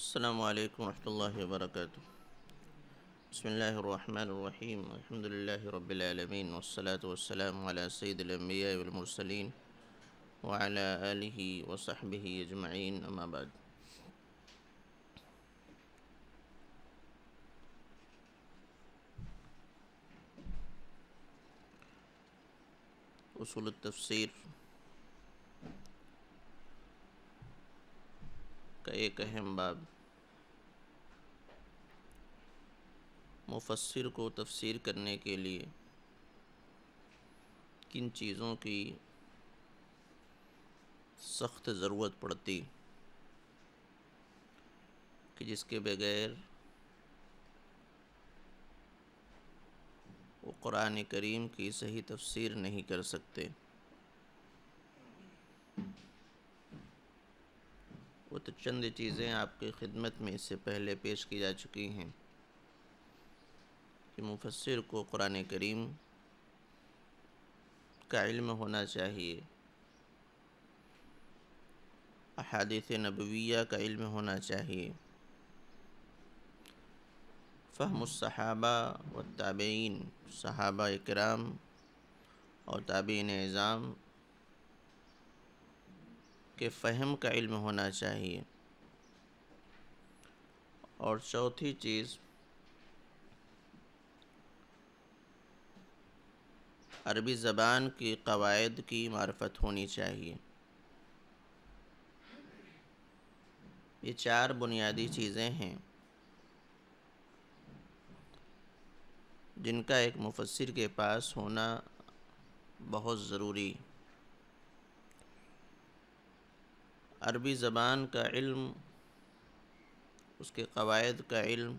السلام عليكم ورحمة الله وبركاته بسم الله الرحمن الرحيم الحمد لله رب العالمين والصلاة والسلام على سيد الأنبياء والمرسلين وعلى آله وصحبه أجمعين أما بعد أصول التفسير का एक अहम बाब मुफसर को तफसीर करने के लिए किन चीज़ों की सख्त ज़रूरत पड़ती कि जिसके बगैर वो क़ुरान करीम की सही तफसीर नहीं कर सकते वो तो चंद चीज़ें आपकी खिदमत में इससे पहले पेश की जा चुकी हैं कि मुफसर को कुरान करीम का इल्म होना चाहिए अहादीस नबविया का इल्म होना चाहिए फ़हमसहाबा व ताबेन सहाबा इकराम और ताबीन एज़ाम के फ़हम का इल्म होना चाहिए और चौथी चीज़ अरबी ज़बान की कवायद की मार्फत होनी चाहिए ये चार बुनियादी चीज़ें हैं जिनका एक मुफसर के पास होना बहुत ज़रूरी अरबी ज़बान का इल्म उसके कवायद का इल्म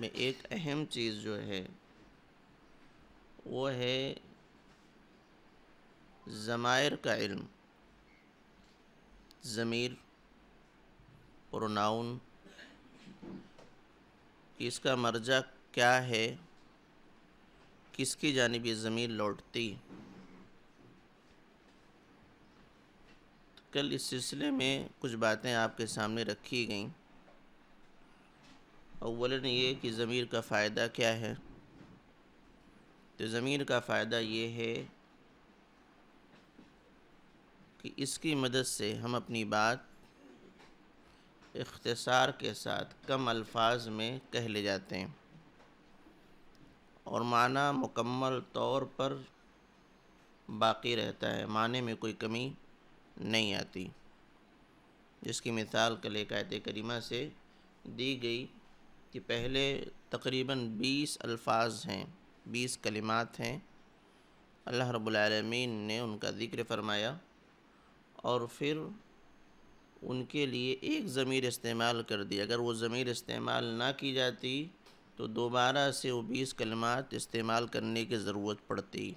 में एक अहम चीज़ जो है वो है ज़मायर का इल्म ज़मीर नाउन इसका मर्जा क्या है किसकी जानब ज़मीर लौटती कल इस सिलसिले में कुछ बातें आपके सामने रखी गईं अवलन ये कि ज़मीर का फ़ायदा क्या है तो ज़मीर का फ़ायदा ये है कि इसकी मदद से हम अपनी बात इख्तसार के साथ कम अल्फाज में कह ले जाते हैं और माना मुकम्मल तौर पर बाकी रहता है माने में कोई कमी नहीं आती जिसकी मिसाल कल एक आयत करीमा से दी गई कि पहले तकरीबन बीस अल्फाज हैं बीस कलिमात हैं अल्लाह रब्लमीन ने उनका ज़िक्र फरमाया और फिर उनके लिए एक ज़मीर इस्तेमाल कर दी अगर वो ज़मीर इस्तेमाल ना की जाती तो दोबारा से वो बीस कलिमात इस्तेमाल करने की ज़रूरत पड़ती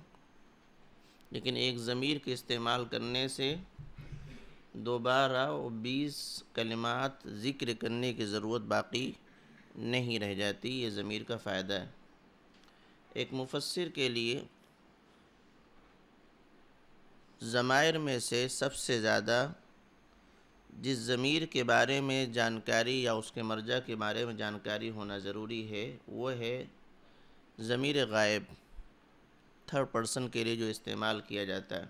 लेकिन एक ज़मीर के इस्तेमाल करने से दोबारा वो बीस कलिमात ज़िक्र करने की ज़रूरत बाकी नहीं रह जाती ये ज़मीर का फ़ायदा है एक मुफसर के लिए ज़मायर में से सबसे ज़्यादा जिस ज़मीर के बारे में जानकारी या उसके मर्जा के बारे में जानकारी होना ज़रूरी है वो है ज़मीर गायब थर्ड पर्सन के लिए जो इस्तेमाल किया जाता है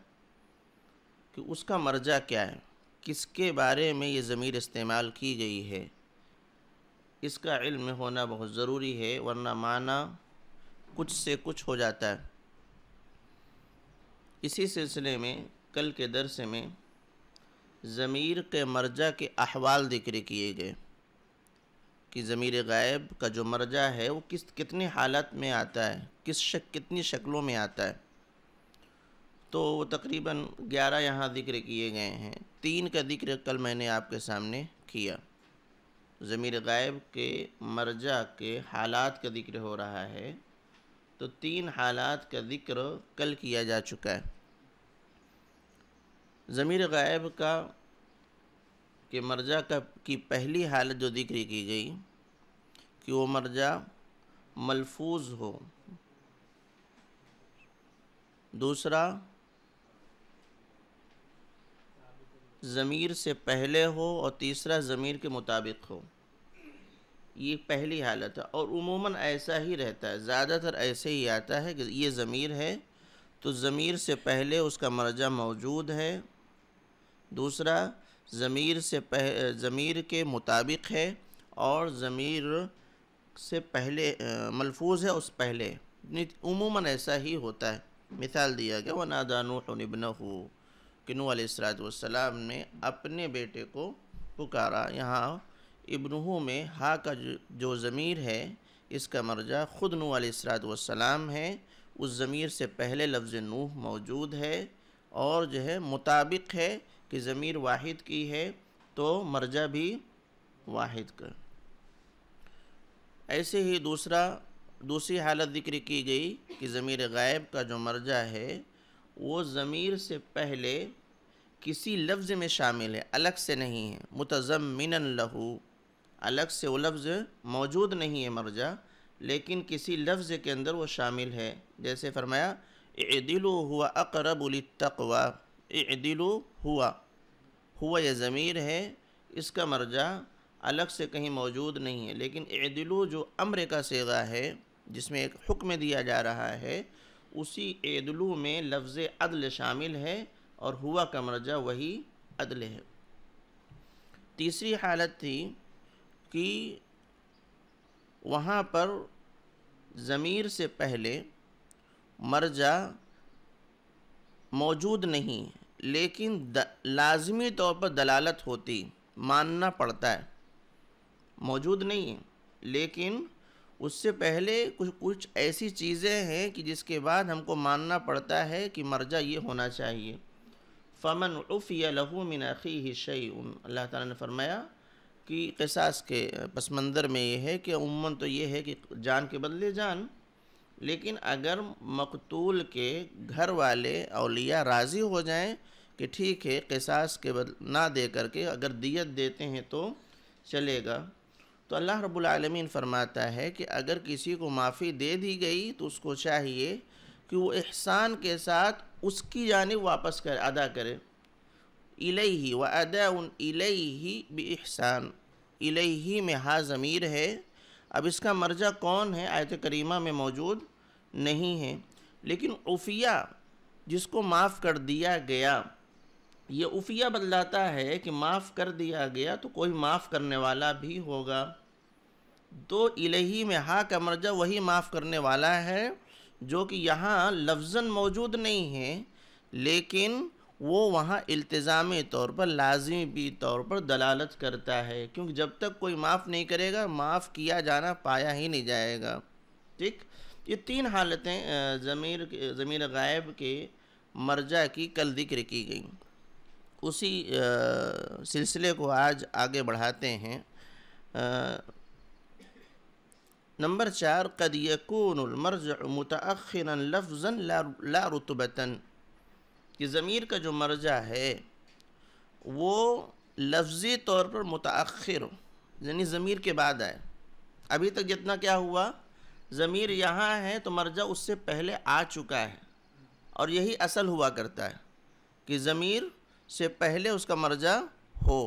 कि उसका मर्जा क्या है किसके बारे में ये ज़मीर इस्तेमाल की गई है इसका इल्म होना बहुत ज़रूरी है वरना माना कुछ से कुछ हो जाता है इसी सिलसिले में कल के दरस में ज़मीर के मर्जा के अहवाल जिक्र किए गए कि ज़मीर गायब का जो मर्जा है वो किस कितने हालत में आता है किस शक कितनी शक्लों में आता है तो वो तकरीबन ग्यारह यहाँ ज़िक्र किए गए हैं तीन का ज़िक्र कल मैंने आपके सामने किया ज़मीर गायब के मर्जा के हालात का ज़िक्र हो रहा है तो तीन हालात का ज़िक्र कल किया जा चुका है ज़मीर गायब का के मर्जा का की पहली हालत जो जिक्र की गई कि वो मर्जा मलफूज हो दूसरा ज़मीर से पहले हो और तीसरा ज़मीर के मुताबिक हो ये पहली हालत है और उमूमन ऐसा ही रहता है ज़्यादातर ऐसे ही आता है कि ये ज़मीर है तो ज़मीर से पहले उसका मर्जा मौजूद है दूसरा ज़मीर से पह ज़मीर के मुताबिक है और ज़मीर से पहले मलफूज है उस पहले उमूमन ऐसा ही होता है मिसाल दिया गया वो नादानू नबन हो कि नू वसलाम ने अपने बेटे को पुकारा यहाँ इब्नहू में हा का जो ज़मीर है इसका मर्जा ख़ुद नू वसलाम है उस ज़मीर से पहले लफ्ज़ नूह मौजूद है और जो है मुताबिक है कि ज़मीर वाहिद की है तो मर्जा भी वाहिद का ऐसे ही दूसरा दूसरी हालत जिक्र की गई कि ज़मीर गायब का जो मर्जा है वो ज़मीर से पहले किसी लफ्ज़ में शामिल है अलग से नहीं है मुतज़मिन लहू अलग से वो लफ्ज़ मौजूद नहीं है मर्जा लेकिन किसी लफ्ज़ के अंदर वो शामिल है जैसे फरमाया दिलो हुआ तकवा दिलो हुआ हुआ यह ज़मीर है इसका मर्जा अलग से कहीं मौजूद नहीं है लेकिन दिलो जो अमर का सेगा है जिसमें एक हुक्म दिया जा रहा है उसी एदलु में लफ्ज़ अदल शामिल है और हुआ का मर्जा वही अदल है तीसरी हालत थी कि वहाँ पर ज़मीर से पहले मर्जा मौजूद नहीं लेकिन लाजमी तौर पर दलालत होती मानना पड़ता है मौजूद नहीं है लेकिन उससे पहले कुछ कुछ ऐसी चीज़ें हैं कि जिसके बाद हमको मानना पड़ता है कि मर्जा ये होना चाहिए फ़मन उफ़िया लहू मिन अखी ही शई उन अल्लाह ताला ने फरमाया कि कसास के पस मंज़र में ये है कि उमन तो ये है कि जान के बदले जान लेकिन अगर मकतूल के घर वाले अलिया राज़ी हो जाएं कि ठीक है कसास के बदल ना दे करके अगर दियत देते हैं तो चलेगा तो अल्लाह रब्बुल रबालमीन फरमाता है कि अगर किसी को माफ़ी दे दी गई तो उसको चाहिए कि वो एहसान के साथ उसकी जानब वापस कर अदा करे ही व अदा उन ही भी एहसान ही में हा ज़मीर है अब इसका मर्जा कौन है आयत करीमा में मौजूद नहीं है लेकिन उफ़िया जिसको माफ़ कर दिया गया ये उफ़िया बदलाता है कि माफ़ कर दिया गया तो कोई माफ़ करने वाला भी होगा तो इलेही में हा का मर्जा वही माफ़ करने वाला है जो कि यहाँ लफजन मौजूद नहीं है लेकिन वो वहाँ इल्तज़ामी तौर पर लाजमी तौर पर दलालत करता है क्योंकि जब तक कोई माफ़ नहीं करेगा माफ़ किया जाना पाया ही नहीं जाएगा ठीक ये तीन हालतें ज़मीर ज़मीर गायब के मर्जा की कल जिक्र की गई उसी सिलसिले को आज आगे बढ़ाते हैं नंबर चार कद यकूनमर्ज मतअखरा लफजन ला रुतबता कि ज़मीर का जो मर्जा है वो लफ्ज़ी तौर पर मतअखर यानी ज़मीर के बाद आए अभी तक जितना क्या हुआ ज़मीर यहाँ है तो मर्जा उससे पहले आ चुका है और यही असल हुआ करता है कि ज़मीर से पहले उसका मर्जा हो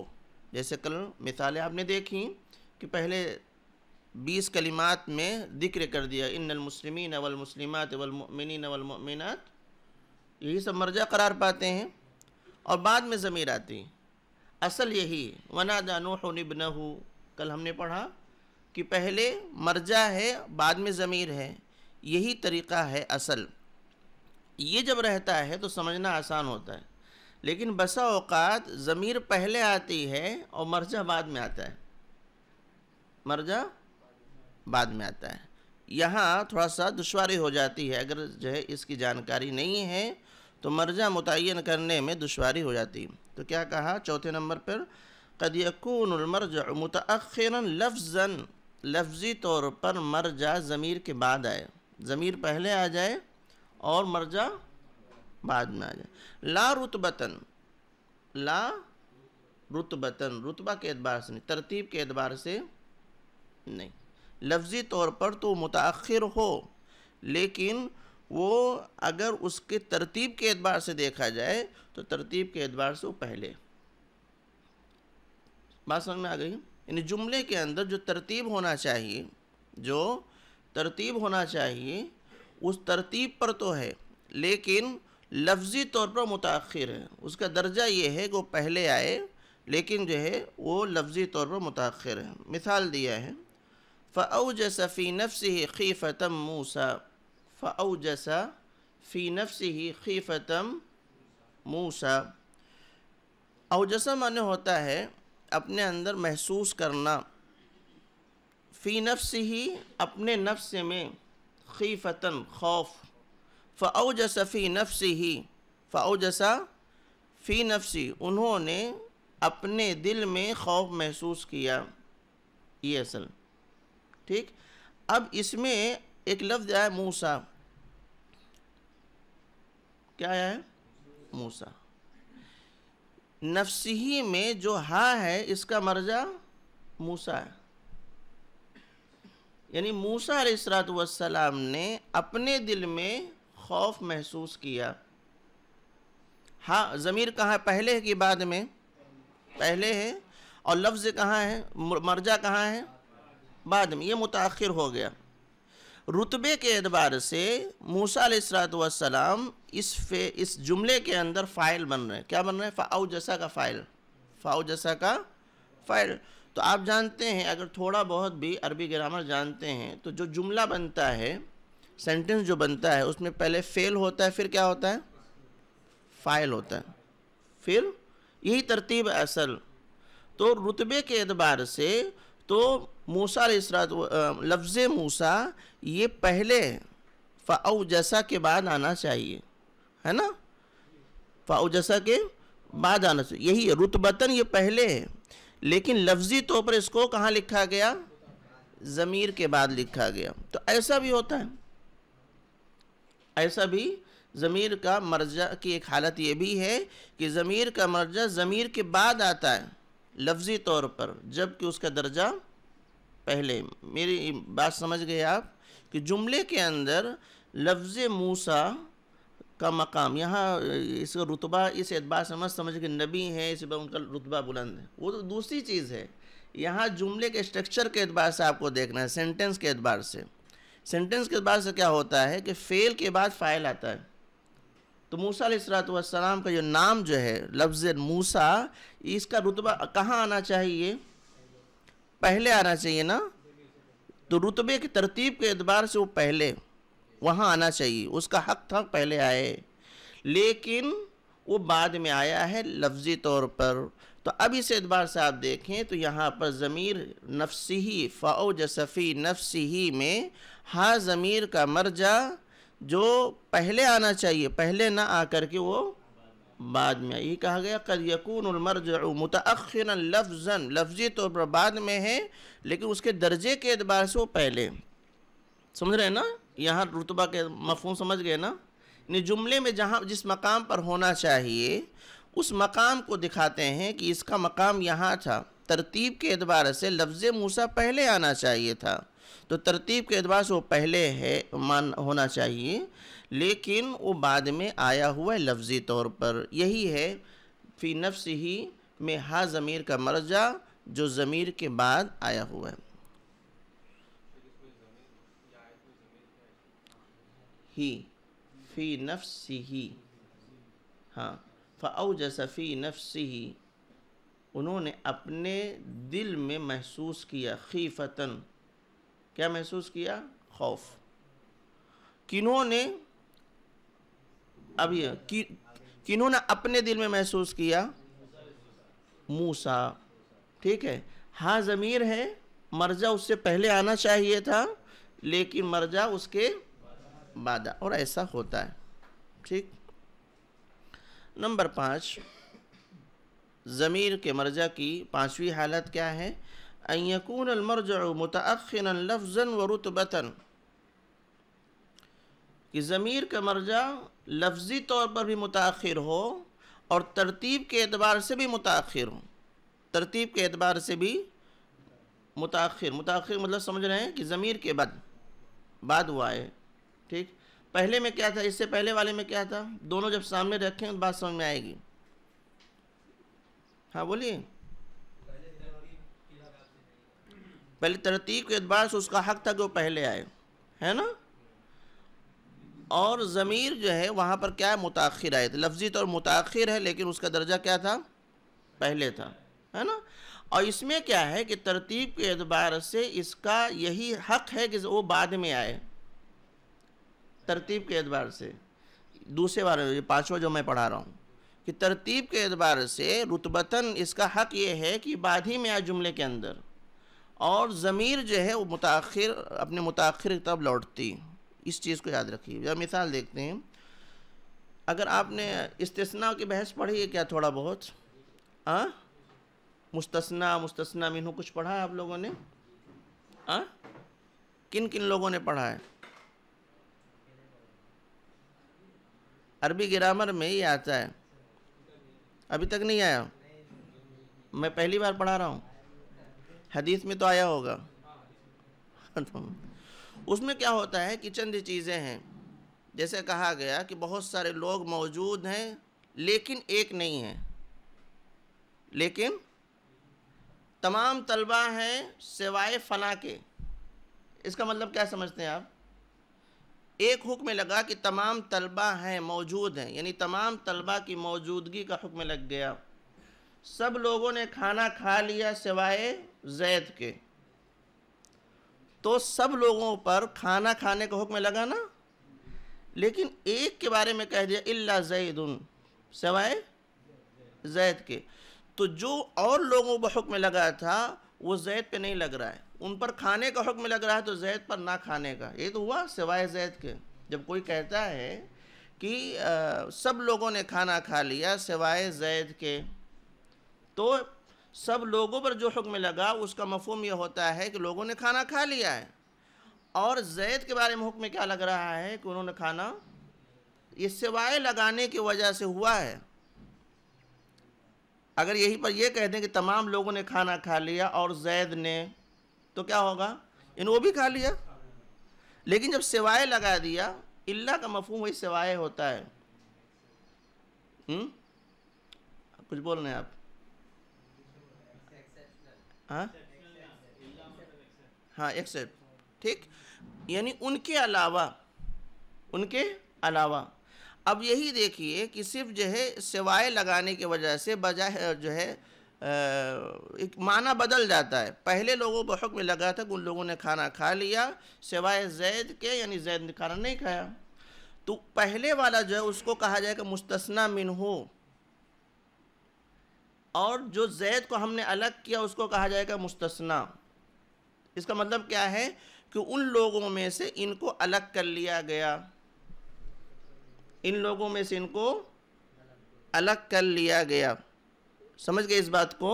जैसे कल मिसालें आपने देखी कि पहले बीस कलिमात में जिक्र कर दिया इन मुसलमिन अवल अवलमिन अवलमिनत यही सब मर्जा करार पाते हैं और बाद में ज़मीर आती असल यही वना दानूह निबन हो कल हमने पढ़ा कि पहले मर्जा है बाद में ज़मीर है यही तरीक़ा है असल ये जब रहता है तो समझना आसान होता है लेकिन बसा अवकात ज़मीर पहले आती है और मर्जा बाद में आता है मर्जा बाद में आता है यहाँ थोड़ा सा दुशारी हो जाती है अगर जो है इसकी जानकारी नहीं है तो मर्जा मुतन करने में दुशारी हो जाती तो क्या कहा चौथे नंबर पर कदयकूनमर्ज मुतअखर लफजन लफ्ज़ी तौर पर मर्जा ज़मीर के बाद आए ज़मीर पहले आ जाए और मर्जा बाद में आ जाए ला रुतबतन ला रुतबतन रुतबा के अतबार से नहीं तरतीब के अतबार से नहीं लफ्ज़ी तौर पर तो मुतखर हो लेकिन वो अगर उसके तरतीब के एतबार से देखा जाए तो तरतीब के एतबार से वो पहले बात समझ में आ गई यानी जुमले के अंदर जो तरतीब होना चाहिए जो तरतीब होना चाहिए उस तरतीब पर तो है लेकिन लफ्ज़ी तौर पर मुतखर है उसका दर्जा ये है कि वो पहले आए लेकिन जो है वो लफ्ज़ी तौर पर मुतखर है मिसाल दिया है फ़ौजस फ़ी नफ़्स ही फ़तम मूसा जसा फ़ी नफ़्स ही ख़ीफ़तम मूसा अवजसा माने होता है अपने अंदर महसूस करना फ़ी नफ्स ही अपने नफ्स में ख़ीफ़तन खौफ फ़ौजसा फ़ी नफ्स ही फ़ौजसा फ़ी नफसी उन्होंने अपने दिल में खौफ महसूस किया ये असल ठीक अब इसमें एक लफ्ज़ आया मूसा क्या आया है मूसा नफसी में जो हा है इसका मर्जा मूसा है यानी मूसा सलाम ने अपने दिल में खौफ महसूस किया हा ज़मीर कहाँ पहले है कि बाद में पहले है और लफ्ज़ कहाँ है मर्जा कहाँ है बाद में ये मुताखिर हो गया रुतबे के एतबार से मूसा सलाम इस फे इस जुमले के अंदर फ़ाइल बन रहे हैं क्या बन रहे हैं फ़ाउ जैसा का फ़ाइल फ़ाउ जैसा का फ़ाइल तो आप जानते हैं अगर थोड़ा बहुत भी अरबी ग्रामर जानते हैं तो जो जुमला बनता है सेंटेंस जो बनता है उसमें पहले फ़ेल होता है फिर क्या होता है फ़ाइल होता है फिर यही तरतीब असल तो रुतबे के एतबार से तो मूसा इसरात लफ्ज़ मूसा ये पहले फ़ाउ जैसा के बाद आना चाहिए है ना फ़ाउ जैसा के बाद आना चाहिए यही रुतबतन ये पहले है लेकिन लफ्ज़ी तौर पर इसको कहाँ लिखा गया ज़मीर के बाद लिखा गया तो ऐसा भी होता है ऐसा भी ज़मीर का मर्जा की एक हालत ये भी है कि ज़मीर का मर्जा ज़मीर के बाद आता है लफ्ज़ी तौर पर जबकि उसका दर्जा पहले मेरी बात समझ गए आप कि जुमले के अंदर लफ्ज़ मूसा का मकाम यहाँ इसका रुतबा इस एतबार से मत समझ के नबी हैं इस पर उनका रुतबा बुलंद है वो तो दूसरी चीज़ है यहाँ जुमले के स्ट्रक्चर के एतबार से आपको देखना है सेंटेंस के एतबार से सेंटेंस के एतबार से क्या होता है कि फ़ेल के बाद फ़ाइल आता है तो मूसा सलाम का जो नाम जो है लफ्ज़ मूसा इसका रुतबा कहाँ आना चाहिए पहले आना चाहिए ना तो रुतबे की तरतीब के अतबार से वो पहले वहाँ आना चाहिए उसका हक था पहले आए लेकिन वो बाद में आया है लफ्ज़ी तौर पर तो अब इस एतबार से आप देखें तो यहाँ पर ज़मीर नफसी ही फ़ाओ जसफ़ी नफसी ही में हा ज़मीर का मर्जा जो पहले आना चाहिए पहले ना आकर के वो बाद में ये कहा गया कद यकून मरज मुतन लफजन लफ्जी तौर तो पर बाद में है लेकिन उसके दर्जे के अतबार से वो पहले समझ रहे हैं ना यहाँ रुतबा के मफहम समझ गए ना यानी जुमले में जहाँ जिस मकाम पर होना चाहिए उस मकाम को दिखाते हैं कि इसका मकाम यहाँ था तरतीब के अतबार से लफ्ज़ मूसा पहले आना चाहिए था तो तरतीब के अतबार से वो पहले है मान होना चाहिए लेकिन वो बाद में आया हुआ है लफ्ज़ी तौर पर यही है फ़ी नफ्स ही में हा ज़मीर का मर्जा जो ज़मीर के बाद आया हुआ है ही फ़ी नफ्स ही हाँ फ़ाउ जैसा फ़ी नफ्स ही उन्होंने अपने दिल में महसूस किया खीफतन क्या महसूस किया खौफ किन्हों ने ये कि, किन्होंने ने अपने दिल में महसूस किया मूसा ठीक है हाँ ज़मीर है मर्जा उससे पहले आना चाहिए था लेकिन मर्जा उसके बाद और ऐसा होता है ठीक नंबर पाँच ज़मीर के मर्जा की पाँचवीं हालत क्या है अयकून अलमर्ज मुतन लफजन व रुतबतन कि ज़मीर का मर्जा लफ्ज़ी तौर पर भी मुताखिर हो और तरतीब के एतबार से भी मुताखिर हो तरतीब के एतबार से भी मुताखिर मुताखिर मतलब समझ रहे हैं कि ज़मीर के बाद बाद हुआ है ठीक पहले में क्या था इससे पहले वाले में क्या था दोनों जब सामने रखें तो बात समझ में आएगी हाँ बोलिए पहले तरतीब के एतबार से उसका हक था कि वो पहले आए है ना और ज़मीर जो है वहाँ पर क्या है मुताखिर आए थे लफ्ज़ी तौर मुताखिर है लेकिन उसका दर्जा क्या था पहले था है ना और इसमें क्या है कि तरतीब के अतबार से इसका यही हक है कि वो बाद में आए तरतीब के अतबार से दूसरे बार पाँचवा जो मैं पढ़ा रहा हूँ कि तरतीब के अतबार से रुतबतन इसका हक ये है कि बाद ही में आए जुमले के अंदर और ज़मीर जो है वो मुताखिर अपने मुताखिर तब लौटती इस चीज़ को याद रखिए जब मिसाल देखते हैं अगर आपने इस्तना की बहस पढ़ी है क्या थोड़ा बहुत आ? मुस्तना मुस्तना मीनू कुछ पढ़ा है आप लोगों ने आ? किन किन लोगों ने पढ़ा है अरबी ग्रामर में ही आता है अभी तक नहीं आया मैं पहली बार पढ़ा रहा हूँ हदीस में तो आया होगा उसमें क्या होता है कि चंद चीज़ें हैं जैसे कहा गया कि बहुत सारे लोग मौजूद हैं लेकिन एक नहीं है लेकिन तमाम तलबा हैं सिवाय फ़ना के इसका मतलब क्या समझते हैं आप एक हुक्म लगा कि तमाम तलबा हैं मौजूद हैं यानी तमाम तलबा की मौजूदगी का हुक्म लग गया सब लोगों ने खाना खा लिया सिवाय जैद के तो सब लोगों पर खाना खाने का हुक्म लगा ना लेकिन एक के बारे में कह दिया इल्ला उन सवाए जैद के तो जो और लोगों पर हुक्म लगा था वो जैद पे नहीं लग रहा है उन पर खाने का हुक्म लग रहा है तो जैद पर ना खाने का ये तो हुआ सिवाय जैद के जब कोई कहता है कि आ, सब लोगों ने खाना खा लिया सिवाय जैद के तो सब लोगों पर जो हुक्म लगा उसका मफहम यह होता है कि लोगों ने खाना खा लिया है और जैद के बारे में हुक्म क्या लग रहा है कि उन्होंने खाना ये सिवाय लगाने की वजह से हुआ है अगर यहीं पर यह कह दें कि तमाम लोगों ने खाना खा लिया और जैद ने तो क्या होगा इन वो भी खा लिया लेकिन जब सिवाय लगा दिया इल्ला का मफहम वही सिवाय होता है हुँ? कुछ बोल रहे हैं आप हाँ, हाँ एक्सेप्ट ठीक यानी उनके अलावा उनके अलावा अब यही देखिए कि सिर्फ जो है सेवाएँ लगाने की वजह से बजाय जो है एक माना बदल जाता है पहले लोगों बहक में लगा था उन लोगों ने खाना खा लिया सिवाय जैद के यानी जैद ने खाना नहीं खाया तो पहले वाला जो है उसको कहा जाएगा मुस्तना मिन हो और जो जैद को हमने अलग किया उसको कहा जाएगा मुस्तना इसका मतलब क्या है कि उन लोगों में से इनको अलग कर लिया गया इन लोगों में से इनको अलग कर लिया गया समझ गए इस बात को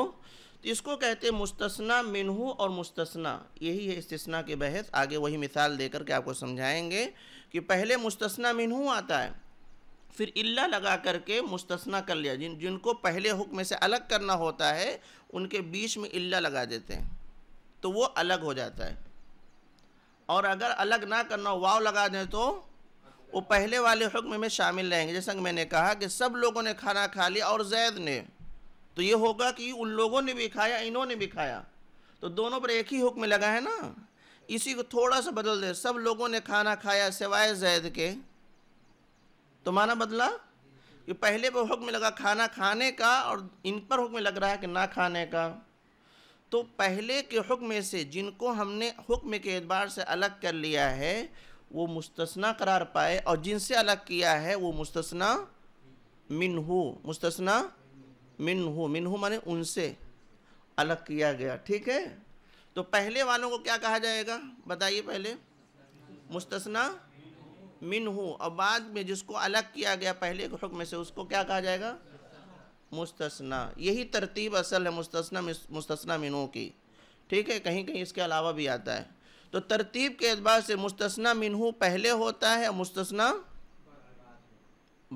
तो इसको कहते हैं मुस्तना मिनहू और मुस्तना यही है इस्तना की बहस आगे वही मिसाल देकर के आपको समझाएंगे कि पहले मुस्तना मिनहू आता है फिर इल्ला लगा करके मुस्तना कर लिया जिन जिनको पहले हुक्म से अलग करना होता है उनके बीच में इल्ला लगा देते हैं तो वो अलग हो जाता है और अगर अलग ना करना वाव लगा दें तो वो पहले वाले हुक्म में शामिल रहेंगे जैसा कि मैंने कहा कि सब लोगों ने खाना खा लिया और जैद ने तो ये होगा कि उन लोगों ने भी खाया इन्होंने भी खाया तो दोनों पर एक ही हुक्म लगा है ना इसी को थोड़ा सा बदल दे सब लोगों ने खाना खाया सिवाय जैद के तो माना बदला कि पहले वो हुक्म लगा खाना खाने का और इन पर हुक्म लग रहा है कि ना खाने का तो पहले के हुक्म से जिनको हमने हुक्म के एतबार से अलग कर लिया है वो मुस्तना करार पाए और जिनसे अलग किया है वो मुस्तना मिनहू मुस्तना मिनहू मिनहू माने उनसे अलग किया गया ठीक है तो पहले वालों को क्या कहा जाएगा बताइए पहले मुस्तना मिनहू और बाद में जिसको अलग किया गया पहले के हुक्म से उसको क्या कहा जाएगा मुस्तना यही तरतीब असल है मुस्तना मुस्तना मिनू की ठीक है कहीं कहीं इसके अलावा भी आता है तो तरतीब के अतबार से मुस्तना मिनहू पहले होता है मुस्तना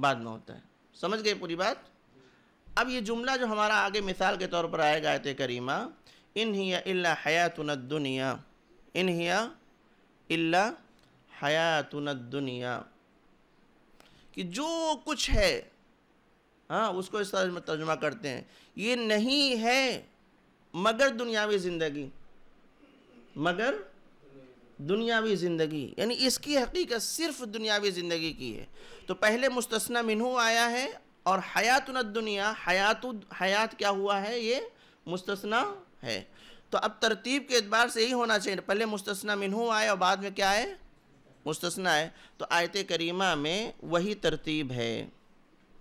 बाद में होता है समझ गए पूरी बात अब ये जुमला जो हमारा आगे मिसाल के तौर पर आएगा आयत करीमा इन ही अल्ला हयातुन दुनिया इन हिया इल्ला हयातुन दुनिया कि जो कुछ है हाँ उसको इस तरह तर्जुमा करते हैं ये नहीं है मगर दुनियावी ज़िंदगी मगर दुनियावी ज़िंदगी यानी इसकी हकीकत सिर्फ दुनियावी ज़िंदगी की है तो पहले मुस्तना मिनू आया है और हयातुन दुनिया हयात हयात क्या हुआ है ये मुस्तना है तो अब तरतीब के अतबार से यही होना चाहिए पहले मुस्तना मिनू आए और बाद में क्या है मुस्तना है तो आयत करीमा में वही तरतीब है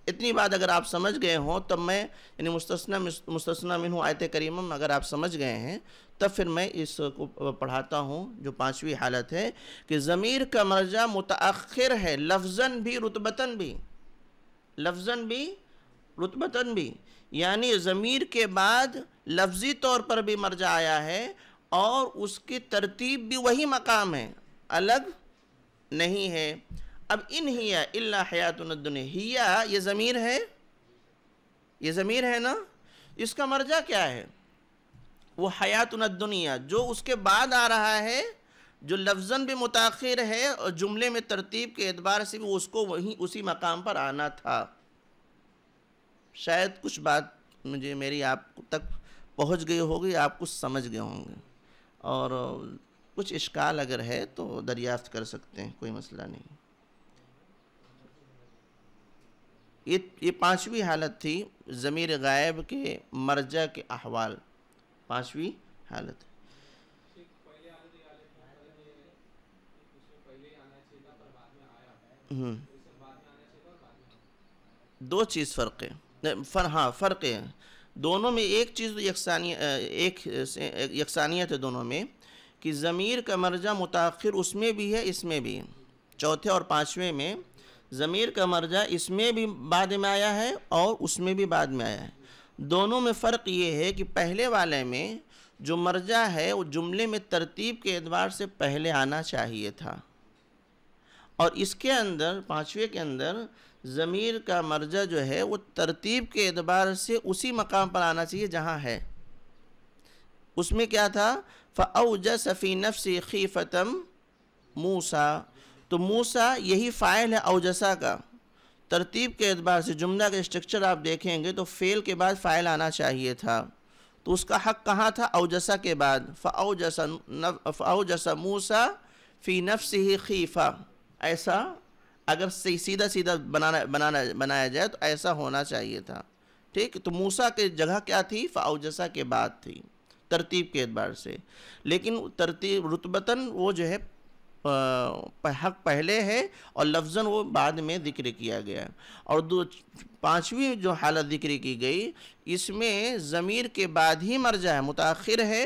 इतनी बात अगर आप समझ गए हों तब मैं यानी मुस्तना मुस्तना मिन हूँ आयत करीमा में अगर आप समझ गए हैं तब फिर मैं इसको पढ़ाता हूँ जो पाँचवीं हालत है कि ज़मीर का मर्जा मुतखर है लफज़न भी रुतबता भी लफजन भी रुतबता भी यानी ज़मीर के बाद लफ्ज़ी तौर पर भी मर्जा आया है और उसकी तरतीब भी वही मकाम है अलग नहीं है अब इन हिया इल्ला हयातुन हिया ये ज़मीर है ये ज़मीर है ना इसका मर्जा क्या है वो हयातुन जो उसके बाद आ रहा है जो लफ्जन भी मुताखिर है और जुमले में तरतीब के अतबार से भी उसको वहीं उसी मकाम पर आना था शायद कुछ बात मुझे मेरी आप तक पहुंच गई होगी आप कुछ समझ गए होंगे और कुछ इश्काल अगर है तो दरियाफ्त कर सकते हैं कोई मसला नहीं ये ये पाँचवीं हालत थी ज़मीर गायब के मर्जा के अहवाल पाँचवीं हालत हम्म। दो चीज़ फ़र्क है फर हाँ फ़र्क है दोनों में एक चीज़ तो एक यकसानियत है दोनों में कि ज़मीर का मर्जा मुताखिर उसमें भी है इसमें भी चौथे और पाँचवें में ज़मीर का मर्जा इसमें भी बाद में आया है और उसमें भी बाद में आया है दोनों में फ़र्क ये है कि पहले वाले में जो मर्जा है वो जुमले में तरतीब के एतबार से पहले आना चाहिए था और इसके अंदर पाँचवें के अंदर ज़मीर का मर्जा जो है वो तरतीब के एतबार से उसी मकाम पर आना चाहिए जहाँ है उसमें क्या था फ़ौज जसफ़ी नफसी खी फ़तम मूसा तो मूसा यही फ़ाइल है अवजसा का तरतीब के अतबार से जुमला का स्ट्रक्चर आप देखेंगे तो फ़ेल के बाद फ़ाइल आना चाहिए था तो उसका हक कहाँ था अवजसा के बाद फ़ौजसा फ़ौजसा मूसा फ़ी नफसी ही खीफ़ा ऐसा अगर सीधा सीधा बनाना बनाना बनाया जाए तो ऐसा होना चाहिए था ठीक तो मूसा के जगह क्या थी फ़ौजसा के बाद थी तरतीब के एतबार से लेकिन तरतीब रुतबतन वो जो है हक पहले है और लफ्जन वो बाद में जिक्र किया गया और दो पाँचवीं जो हालत जिक्र की गई इसमें ज़मीर के बाद ही मर जाए मुताखिर है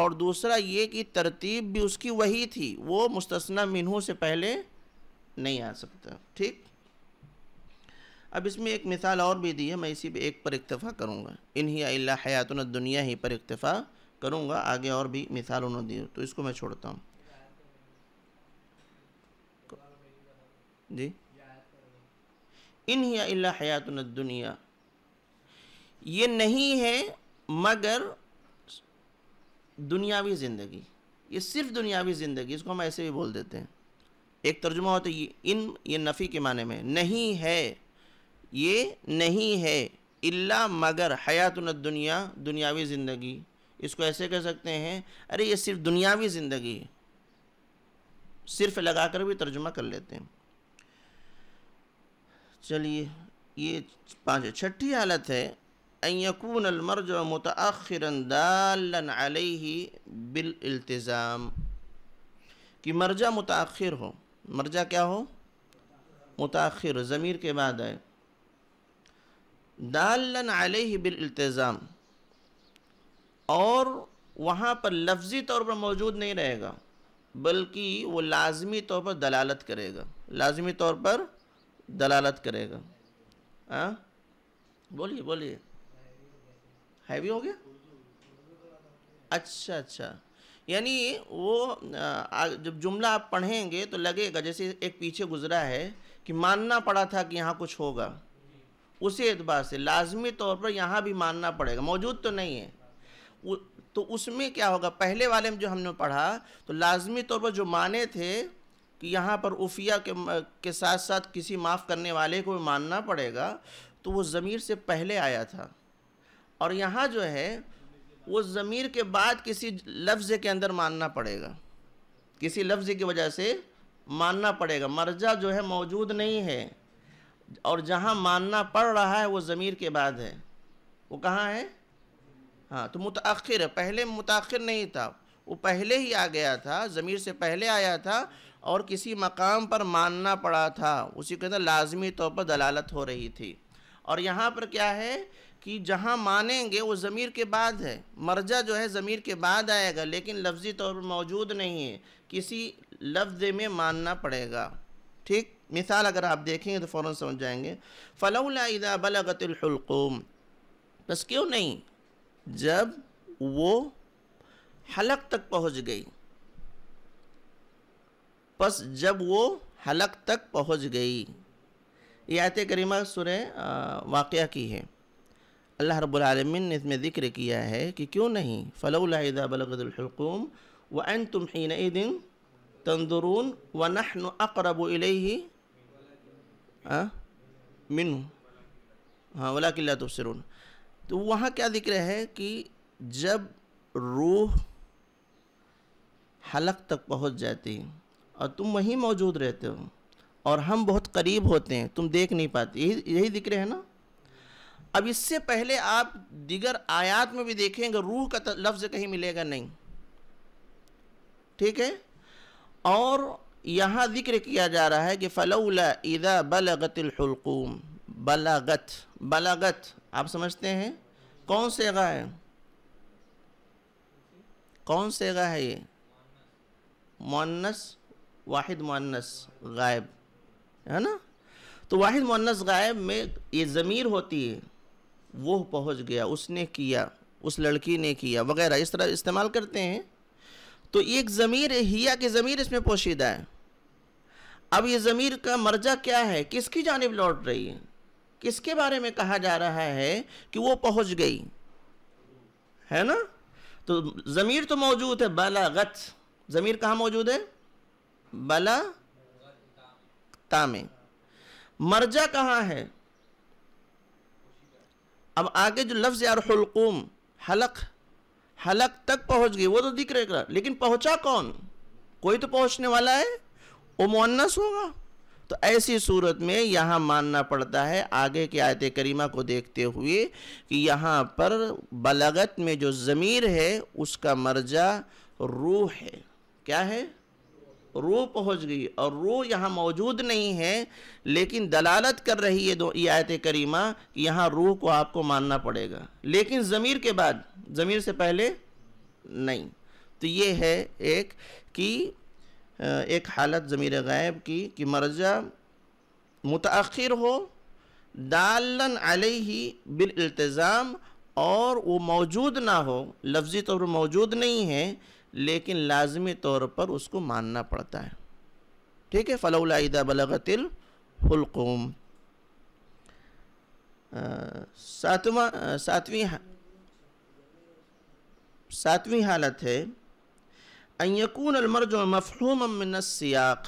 और दूसरा ये कि तरतीब भी उसकी वही थी वो मुस्तना मीनू से पहले नहीं आ सकता ठीक अब इसमें एक मिसाल और भी दी है मैं इसी पे एक पर इक्तफ़ा करूँगा इन्हीं अल्ला हयातन दुनिया ही पर इक्तफ़ा करूँगा आगे और भी मिसाल उन्होंने दी तो इसको मैं छोड़ता हूँ जी इन ही अल्ला हयात दुनिया ये नहीं है मगर दुनियावी ज़िंदगी ये सिर्फ दुनियावी ज़िंदगी इसको हम ऐसे भी बोल देते हैं एक तर्जुमा होता तो है ये इन ये नफ़ी के माने में नहीं है ये नहीं है इल्ला मगर हयात दुनिया दुनियावी ज़िंदगी इसको ऐसे कह सकते हैं अरे ये सिर्फ दुनियावी ज़िंदगी सिर्फ लगा कर भी तर्जुमा कर लेते हैं चलिए ये पाँच छठी हालत है अयकून अलमर्ज मतखर बिल अल्तज़ाम कि मर्जा मुताखिर हो मर्जा क्या हो मुताखिर ज़मीर के बाद आए दालन अलह बिल अल्तज़ाम और वहाँ पर लफ्ज़ी तौर पर मौजूद नहीं रहेगा बल्कि वो लाजमी तौर पर दलालत करेगा लाजमी तौर पर दलालत करेगा हाँ बोलिए बोलिए हैवी हो गया अच्छा अच्छा यानी वो जब जुमला आप पढ़ेंगे तो लगेगा जैसे एक पीछे गुजरा है कि मानना पड़ा था कि यहाँ कुछ होगा उसी एतबार से लाजमी तौर पर यहाँ भी मानना पड़ेगा मौजूद तो नहीं है तो उसमें क्या होगा पहले वाले में जो हमने पढ़ा तो लाजमी तौर पर जो माने थे कि यहाँ पर उफिया के के साथ साथ किसी माफ़ करने वाले को भी मानना पड़ेगा तो वो ज़मीर से पहले आया था और यहाँ जो है वो ज़मीर के बाद किसी लफ्ज़ के अंदर मानना पड़ेगा किसी लफ्ज़ की वजह से मानना पड़ेगा मर्जा जो है मौजूद नहीं है और जहाँ मानना पड़ रहा है वो ज़मीर के बाद है वो कहाँ है हाँ तो मुतर पहले मुतर नहीं था वो पहले ही आ गया था ज़मीर से पहले आया था और किसी मकाम पर मानना पड़ा था उसी के अंदर लाजमी तौर पर दलालत हो रही थी और यहाँ पर क्या है कि जहाँ मानेंगे वो ज़मीर के बाद है मर्जा जो है ज़मीर के बाद आएगा लेकिन लफ्ज़ी तौर पर मौजूद नहीं है किसी लफ्ज़ में मानना पड़ेगा ठीक मिसाल अगर आप देखेंगे तो फ़ौर समझ जाएंगे फ़लाउला बलगतुलहलकूम बस क्यों नहीं जब वो हलक तक पहुंच गई बस जब वो हलक तक पहुंच गई ये आयत करीमा सुर वाक़ की है अल्लाह रब्लमिन ने इसमें ज़िक्र किया है कि क्यों नहीं फ़लादा बलगदुलहकूम व अन तुम ही दिन तंदरून व नहन अकरब ही मिन हाँ वला किल्ला तबसरून तो वहाँ क्या दिख रहा है कि जब रूह हलक तक पहुँच जाती और तुम वहीं मौजूद रहते हो और हम बहुत करीब होते हैं तुम देख नहीं पाते यही यही दिख रहे हैं ना अब इससे पहले आप दिगर आयात में भी देखेंगे रूह का लफ्ज़ कहीं मिलेगा नहीं ठीक है और यहाँ जिक्र किया जा रहा है कि फ़लौला इदा बलगतिलहलकूम बलागत बलागत आप समझते हैं कौन से गा है कौन से गा है ये मोनस वाहिद मोनस गायब है ना तो वाहिद मोनस गायब में ये ज़मीर होती है वो पहुंच गया उसने किया उस लड़की ने किया वगैरह इस तरह इस्तेमाल करते हैं तो एक ज़मीर हिया की ज़मीर इसमें पोशीदा है अब ये ज़मीर का मर्जा क्या है किसकी जानब लौट रही है किसके बारे में कहा जा रहा है कि वो पहुंच गई है ना तो ज़मीर तो मौजूद है बलागत ज़मीर कहाँ मौजूद है बला तामे मर्जा कहाँ है अब आगे जो लफ्ज़ यार हलकूम हलक हलक तक पहुंच गई वो तो दिख रहेगा लेकिन पहुंचा कौन कोई तो पहुंचने वाला है वो मुन्नस होगा तो ऐसी सूरत में यहाँ मानना पड़ता है आगे की आयत करीमा को देखते हुए कि यहाँ पर बलगत में जो ज़मीर है उसका मर्जा रूह है क्या है रूह पहुँच गई और रूह यहाँ मौजूद नहीं है लेकिन दलालत कर रही है दो ये आयत करीमा कि यहाँ रूह को आपको मानना पड़ेगा लेकिन ज़मीर के बाद ज़मीर से पहले नहीं तो ये है एक कि एक हालत ज़मीर गायब की कि मरजा मुतअखर हो दालन ही बिलतज़ाम और वो मौजूद ना हो लफ्ज़ी तौर पर मौजूद नहीं है लेकिन लाजमी तौर पर उसको मानना पड़ता है ठीक है फ़लादा बलगतिल हलकूम सातवां सातवीं सातवीं हालत है अयकून अलमरज मफहूम मिनसियाक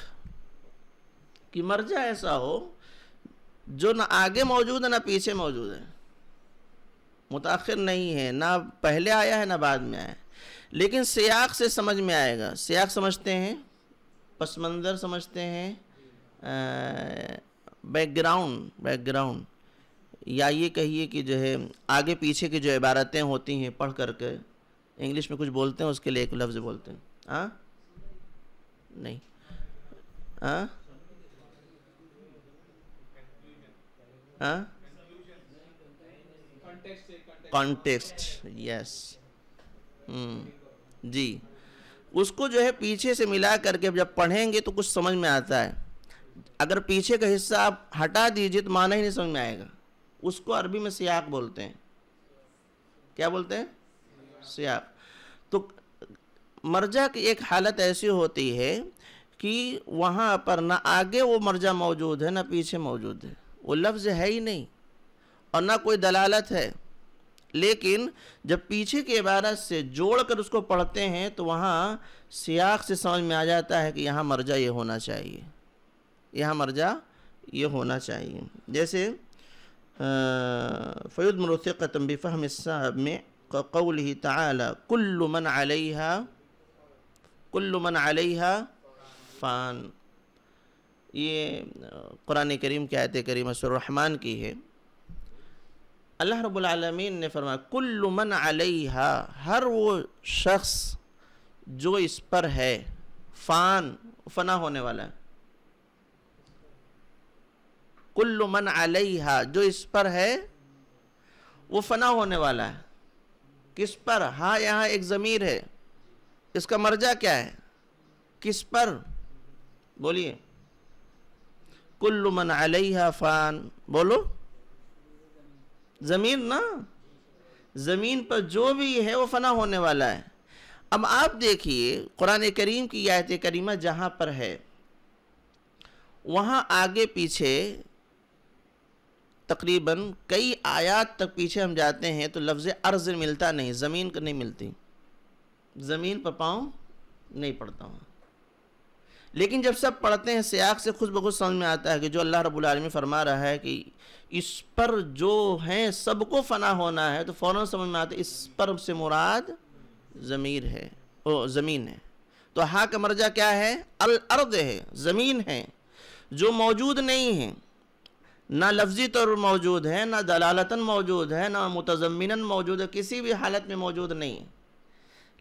कि मर्जा ऐसा हो जो ना आगे मौजूद है ना पीछे मौजूद है मुताखिर नहीं है ना पहले आया है ना बाद में आया लेकिन सियाक से समझ में आएगा सियाक समझते हैं पस मंज़र समझते हैं बैकग्राउंड बैकग्राउंड या ये कहिए कि जो है आगे पीछे की जो इबारतें होती हैं पढ़ करके इंग्लिश में कुछ बोलते हैं उसके लिए एक लफ्ज़ बोलते हैं आ? हाँ? नहीं आ? हाँ? आ? हाँ? कॉन्टेक्स्ट यस हम्म, जी उसको जो है पीछे से मिला करके जब पढ़ेंगे तो कुछ समझ में आता है अगर पीछे का हिस्सा आप हटा दीजिए तो माना ही नहीं समझ में आएगा उसको अरबी में सियाक बोलते हैं क्या बोलते हैं सियाक तो मर्जा की एक हालत ऐसी होती है कि वहाँ पर ना आगे वो मर्जा मौजूद है ना पीछे मौजूद है वो लफ्ज़ है ही नहीं और ना कोई दलालत है लेकिन जब पीछे के इबारत से जोड़ कर उसको पढ़ते हैं तो वहाँ सियाक से समझ में आ जाता है कि यहाँ मर्जा ये होना चाहिए यहाँ मर्जा ये होना चाहिए जैसे फ़ैद मरफ़तम बफ़हम में कौल ही ताला कुल्लुमन अलहा कुल्लुमन अलैहा फ़ान ये कुरान करीम की आयत करीम रहमान की है अल्लाह रबालमीन ने फरमाया कुल्लुमन अलैहा हर वो शख्स जो इस पर है फ़ान फना होने वाला है कुल्लु मन अलैहा जो इस पर है वो फना होने वाला है किस पर हाँ यहाँ एक ज़मीर है इसका मर्जा क्या है किस पर बोलिए कुल्लु मन अलैहा फ़ान बोलो ज़मीन ना ज़मीन पर जो भी है वो फना होने वाला है अब आप देखिए कुरान करीम की आयत करीमा जहाँ पर है वहाँ आगे पीछे तकरीबन कई आयात तक पीछे हम जाते हैं तो लफ्ज़ अर्ज़ मिलता नहीं ज़मीन नहीं मिलती ज़मीन पर पाँव नहीं पड़ता हूँ लेकिन जब सब पढ़ते हैं सियाक से खुद बखुद समझ में आता है कि जो अल्लाह रब्बुल आलमीन फरमा रहा है कि इस पर जो हैं सबको फना होना है तो फ़ौर समझ में आता है इस पर से मुराद ज़मीर है ओ ज़मीन है तो हा का मर्जा क्या है अल अर्द है ज़मीन है जो मौजूद नहीं है ना लफ्ज़ी तौर मौजूद है ना दलालतन मौजूद है ना मुतज़मिन मौजूद है किसी भी हालत में मौजूद नहीं है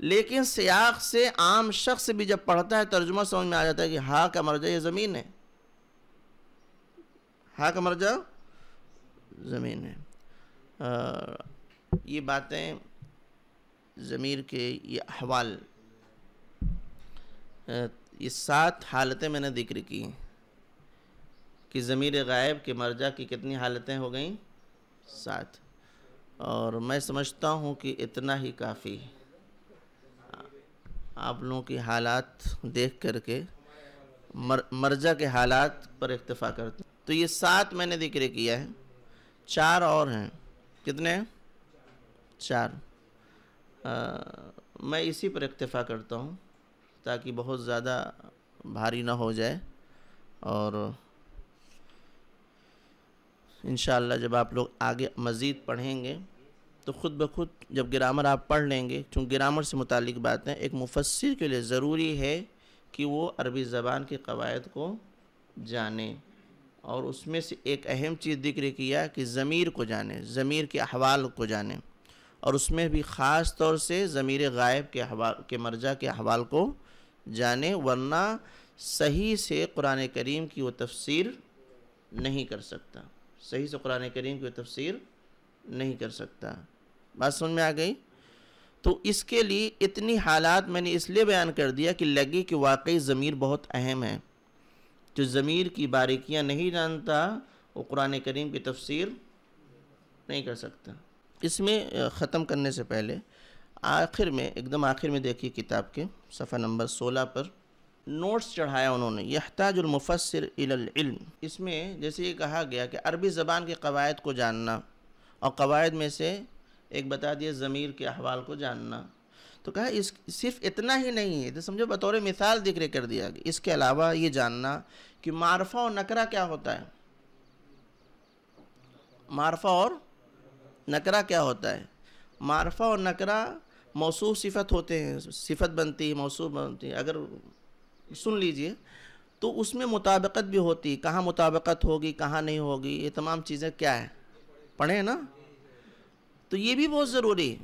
लेकिन सयाख से आम शख्स भी जब पढ़ता है तर्जुमा समझ में आ जाता है कि हा का मर्जा ये ज़मीन है हा का मर्जा ज़मीन है आ, ये बातें ज़मीर के ये अहवाल ये सात हालतें मैंने जिक्र की कि ज़मीर गायब के मर्जा की कितनी हालतें हो गई सात और मैं समझता हूँ कि इतना ही काफ़ी है आप लोगों की हालात देख करके मर मर्जा के हालात पर इतफ़ा करते हैं तो ये सात मैंने जिक्र किया है चार और हैं कितने हैं चार आ, मैं इसी पर इतफ़ा करता हूँ ताकि बहुत ज़्यादा भारी ना हो जाए और इन जब आप लोग आगे मज़ीद पढ़ेंगे तो ख़ुद ब खुद जब ग्रामर आप पढ़ लेंगे चूँकि तो ग्रामर से मुतक बातें एक मुफसर के लिए ज़रूरी है कि वो अरबी ज़बान के कवायद को जाने और उसमें से एक अहम चीज़ जिक्र किया कि ज़मीर को जाने ज़मीर के अहवाल को जाने और उसमें भी ख़ास तौर से ज़मीर गायब के हवाल के मर्जा के अहवाल को जाने वरना सही से कुरान करीम की वो तफसीर नहीं कर सकता सही से कुरान करीम की वो तफसीर नहीं कर सकता बात सुन में आ गई तो इसके लिए इतनी हालात मैंने इसलिए बयान कर दिया कि लगे कि वाकई ज़मीर बहुत अहम है जो ज़मीर की बारीकियाँ नहीं जानता वो कुरान करीम की तफसीर नहीं कर सकता इसमें ख़त्म करने से पहले आखिर में एकदम आखिर में देखिए किताब के सफ़ा नंबर 16 पर नोट्स चढ़ाया उन्होंने यहताजुलमफसर इल्म इसमें जैसे ये कहा गया कि अरबी ज़बान के कवायद को जानना और कवायद में से एक बता दिया ज़मीर के अहवाल को जानना तो कहा इस सिर्फ इतना ही नहीं है तो समझो बतौर मिसाल जिक्र कर दिया कि इसके अलावा ये जानना कि मारफा और नकरा क्या होता है मारफा और नकरा क्या होता है मारफा और नकरा मौसू सिफत होते हैं सिफत बनती है मौसू बनती है अगर सुन लीजिए तो उसमें मुताबकत भी होती है कहाँ मुताबकत होगी कहाँ नहीं होगी ये तमाम चीज़ें क्या है पढ़े ना तो ये भी बहुत ज़रूरी है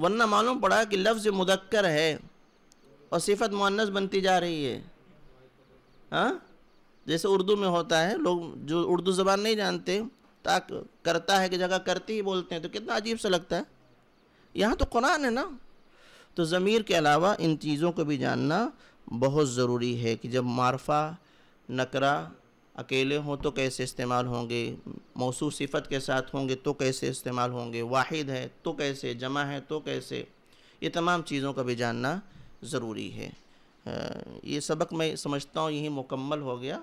वरना मालूम पड़ा कि लफ्ज़ मुदक्कर है और सिफत मुन्नस बनती जा रही है हाँ जैसे उर्दू में होता है लोग जो उर्दू ज़बान नहीं जानते ताक करता है कि जगह करती ही बोलते हैं तो कितना अजीब सा लगता है यहाँ तो कुरान है ना तो ज़मीर के अलावा इन चीज़ों को भी जानना बहुत ज़रूरी है कि जब मारफा नकरा अकेले हों तो कैसे इस्तेमाल होंगे मौसू सिफत के साथ होंगे तो कैसे इस्तेमाल होंगे वाहिद है तो कैसे जमा है तो कैसे ये तमाम चीज़ों का भी जानना ज़रूरी है ये सबक मैं समझता हूँ यही मुकम्मल हो गया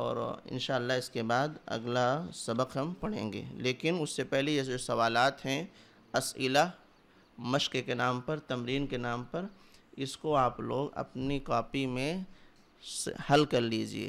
और इन इसके बाद अगला सबक हम पढ़ेंगे लेकिन उससे पहले ये जो सवाल हैं असिला मश्क के नाम पर तमरीन के नाम पर इसको आप लोग अपनी कॉपी में हल कर लीजिए